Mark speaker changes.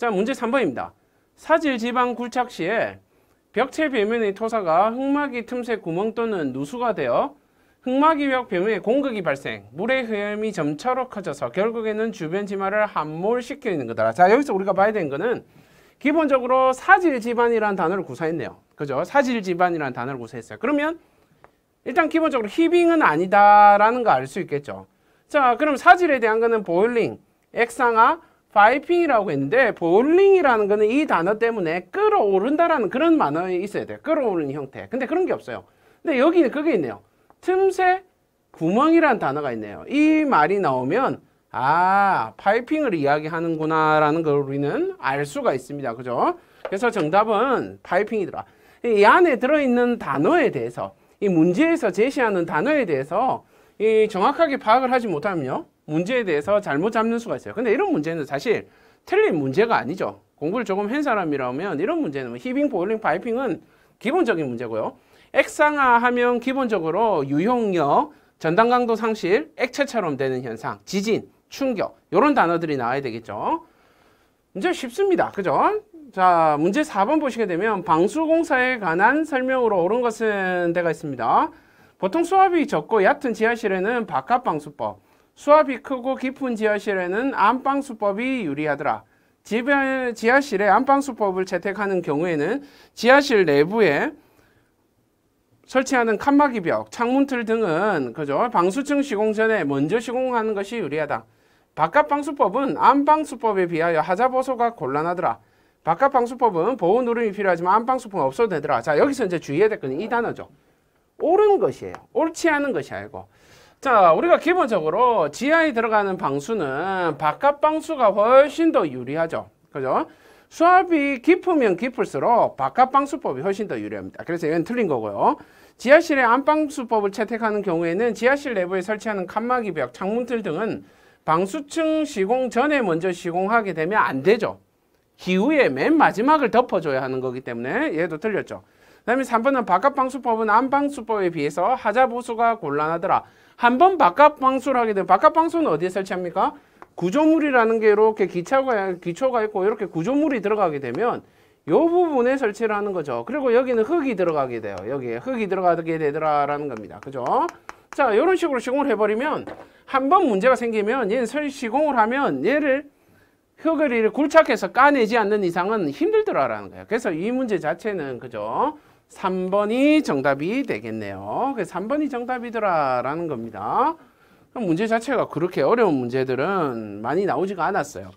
Speaker 1: 자, 문제 3번입니다. 사질 지방 굴착 시에 벽체表면의 토사가 흑막이 틈새 구멍 또는 누수가 되어 흑막이 벽表면에 공극이 발생, 물의 흐름이 점차로 커져서 결국에는 주변 지마를 함몰시켜있는 거다. 자, 여기서 우리가 봐야 되는 거는 기본적으로 사질 지반이라는 단어를 구사했네요. 그죠? 사질 지반이라는 단어를 구사했어요. 그러면 일단 기본적으로 히빙은 아니다라는 거 알 수 있겠죠. 자, 그럼 사질에 대한 거는 보일링, 액상화, 파이핑이라고 했는데 볼링이라는 거는 이 단어 때문에 끌어오른다라는 그런 만화에 있어야 돼요. 끌어오르는 형태. 근데 그런 게 없어요. 근데 여기는 그게 있네요. 틈새 구멍이란 단어가 있네요. 이 말이 나오면 아 파이핑을 이야기하는구나 라는 걸 우리는 알 수가 있습니다. 그죠? 그래서 정답은 파이핑이더라. 이 안에 들어있는 단어에 대해서 이 문제에서 제시하는 단어에 대해서 이 정확하게 파악을 하지 못하면요. 문제에 대해서 잘못 잡는 수가 있어요. 근데 이런 문제는 사실 틀린 문제가 아니죠. 공부를 조금 한 사람이라면 이런 문제는 뭐 히빙, 보일링, 파이핑은 기본적인 문제고요. 액상화하면 기본적으로 유형력, 전당 강도 상실, 액체처럼 되는 현상, 지진, 충격 이런 단어들이 나와야 되겠죠. 문제 쉽습니다. 그죠? 자, 문제 4번 보시게 되면 방수공사에 관한 설명으로 옳은 것은 데가 있습니다. 보통 수압이 적고 얕은 지하실에는 바깥방수법, 수압이 크고 깊은 지하실에는 안방 수법이 유리하더라. 집에 지하실에 안방 수법을 채택하는 경우에는 지하실 내부에 설치하는 칸막이 벽, 창문틀 등은 그죠? 방수층 시공 전에 먼저 시공하는 것이 유리하다. 바깥 방수법은 안방 수법에 비하여 하자 보소가 곤란하더라. 바깥 방수법은 보호 누름이 필요하지만 안방 수법은 없어도 되더라. 자, 여기서 이제 주의해야 될 것은 이 단어죠. 옳은 것이에요. 옳지 않은 것이 아니고 자 우리가 기본적으로 지하에 들어가는 방수는 바깥 방수가 훨씬 더 유리하죠 그죠 수압이 깊으면 깊을수록 바깥 방수법이 훨씬 더 유리합니다 그래서 이건 틀린 거고요 지하실의 안방수법을 채택하는 경우에는 지하실 내부에 설치하는 칸막이 벽 창문틀 등은 방수층 시공 전에 먼저 시공하게 되면 안 되죠 기후에 맨 마지막을 덮어줘야 하는 거기 때문에 얘도 틀렸죠 다음에 3번은 바깥방수법은 안방수법에 비해서 하자보수가 곤란하더라. 한 번 바깥방수를 하게 되면 바깥방수는 어디에 설치합니까? 구조물이라는 게 이렇게 기초가, 기초가 있고 이렇게 구조물이 들어가게 되면 이 부분에 설치를 하는 거죠. 그리고 여기는 흙이 들어가게 돼요. 여기에 흙이 들어가게 되더라라는 겁니다. 그죠? 자, 요런 식으로 시공을 해버리면 한 번 문제가 생기면 얘는 시공을 하면 얘를 흙을 굴착해서 까내지 않는 이상은 힘들더라라는 거예요. 그래서 이 문제 자체는 그죠? 3번이 정답이 되겠네요. 그래서 3번이 정답이더라 라는 겁니다. 문제 자체가 그렇게 어려운 문제들은 많이 나오지가 않았어요.